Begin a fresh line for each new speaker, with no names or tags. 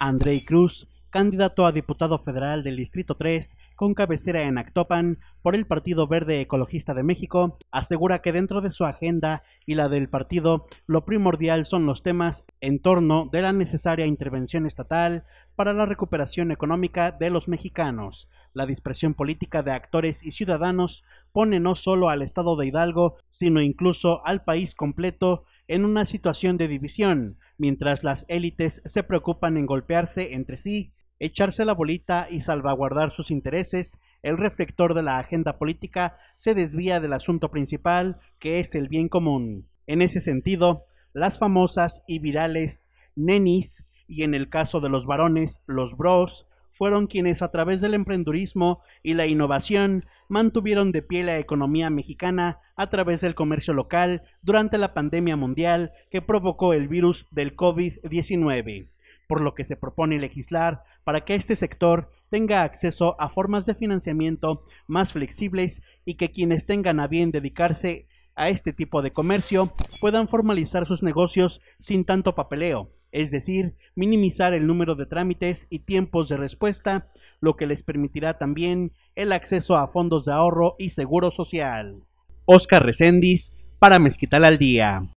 André Cruz, candidato a diputado federal del Distrito 3, con cabecera en Actopan, por el Partido Verde Ecologista de México, asegura que dentro de su agenda y la del partido, lo primordial son los temas en torno de la necesaria intervención estatal para la recuperación económica de los mexicanos. La dispersión política de actores y ciudadanos pone no solo al Estado de Hidalgo, sino incluso al país completo en una situación de división, mientras las élites se preocupan en golpearse entre sí, echarse la bolita y salvaguardar sus intereses, el reflector de la agenda política se desvía del asunto principal, que es el bien común. En ese sentido, las famosas y virales nenis, y en el caso de los varones, los bros, fueron quienes a través del emprendurismo y la innovación mantuvieron de pie la economía mexicana a través del comercio local durante la pandemia mundial que provocó el virus del COVID-19, por lo que se propone legislar para que este sector tenga acceso a formas de financiamiento más flexibles y que quienes tengan a bien dedicarse a este tipo de comercio puedan formalizar sus negocios sin tanto papeleo, es decir, minimizar el número de trámites y tiempos de respuesta, lo que les permitirá también el acceso a fondos de ahorro y seguro social. Oscar Recendis para Mezquital al Día.